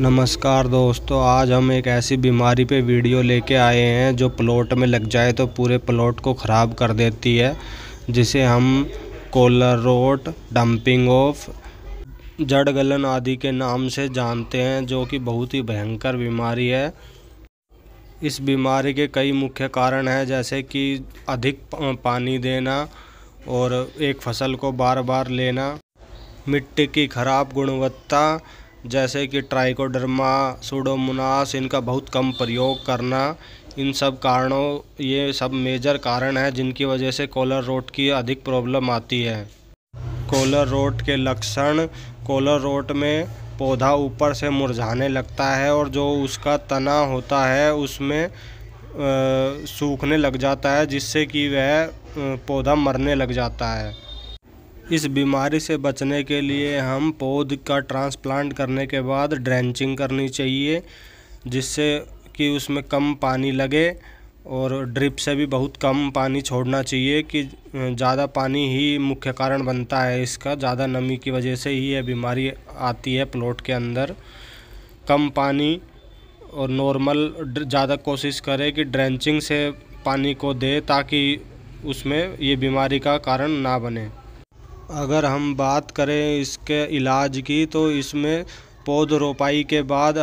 नमस्कार दोस्तों आज हम एक ऐसी बीमारी पे वीडियो लेके आए हैं जो प्लॉट में लग जाए तो पूरे प्लॉट को ख़राब कर देती है जिसे हम कोलर रोट डंपिंग ऑफ जड़ गलन आदि के नाम से जानते हैं जो कि बहुत ही भयंकर बीमारी है इस बीमारी के कई मुख्य कारण हैं जैसे कि अधिक पानी देना और एक फसल को बार बार लेना मिट्टी की ख़राब गुणवत्ता जैसे कि ट्राइकोडर्मा सूडोमोनास इनका बहुत कम प्रयोग करना इन सब कारणों ये सब मेजर कारण हैं जिनकी वजह से कोलर रोट की अधिक प्रॉब्लम आती है कोलर रोट के लक्षण कोलर रोट में पौधा ऊपर से मुरझाने लगता है और जो उसका तना होता है उसमें सूखने लग जाता है जिससे कि वह पौधा मरने लग जाता है इस बीमारी से बचने के लिए हम पौध का ट्रांसप्लांट करने के बाद ड्रेंचिंग करनी चाहिए जिससे कि उसमें कम पानी लगे और ड्रिप से भी बहुत कम पानी छोड़ना चाहिए कि ज़्यादा पानी ही मुख्य कारण बनता है इसका ज़्यादा नमी की वजह से ही यह बीमारी आती है प्लॉट के अंदर कम पानी और नॉर्मल ज़्यादा कोशिश करें कि ड्रेंचिंग से पानी को दे ताकि उसमें ये बीमारी का कारण ना बने अगर हम बात करें इसके इलाज की तो इसमें पौध रोपाई के बाद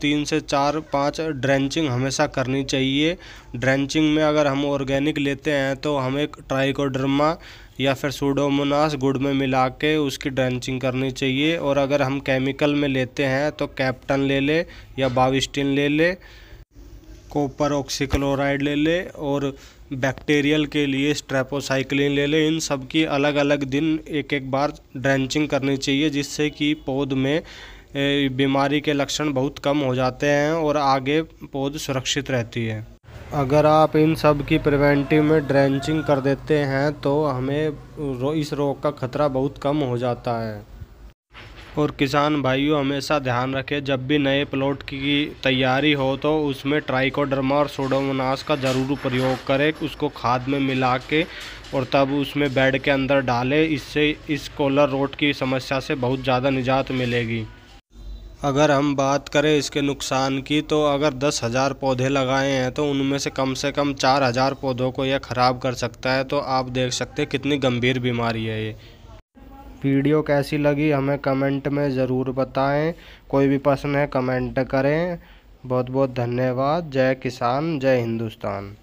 तीन से चार पाँच ड्रेंचिंग हमेशा करनी चाहिए ड्रेंचिंग में अगर हम ऑर्गेनिक लेते हैं तो हमें ट्राइकोड्रमा या फिर सूडोमोनास गुड़ में मिला के उसकी ड्रेंचिंग करनी चाहिए और अगर हम केमिकल में लेते हैं तो कैप्टन ले ले या बाविस्टिन ले ले कॉपर ऑक्सीक्लोराइड ले ले और बैक्टीरियल के लिए स्ट्रेपोसाइक्लिन ले लें इन सब की अलग अलग दिन एक एक बार ड्रेंचिंग करनी चाहिए जिससे कि पौध में बीमारी के लक्षण बहुत कम हो जाते हैं और आगे पौध सुरक्षित रहती है अगर आप इन सब की प्रिवेंटिव में ड्रेंचिंग कर देते हैं तो हमें इस रोग का खतरा बहुत कम हो जाता है और किसान भाइयों हमेशा ध्यान रखें जब भी नए प्लॉट की तैयारी हो तो उसमें ट्राइकोडर्मा और सोडोमोनास का ज़रूर प्रयोग करें उसको खाद में मिला के और तब उसमें बेड के अंदर डालें इससे इस कोलर रोड की समस्या से बहुत ज़्यादा निजात मिलेगी अगर हम बात करें इसके नुकसान की तो अगर दस हज़ार पौधे लगाए हैं तो उनमें से कम से कम चार हज़ार पौधों को यह ख़राब कर सकता है तो आप देख सकते हैं कितनी गंभीर बीमारी है ये वीडियो कैसी लगी हमें कमेंट में ज़रूर बताएं कोई भी पसंद है कमेंट करें बहुत बहुत धन्यवाद जय किसान जय हिंदुस्तान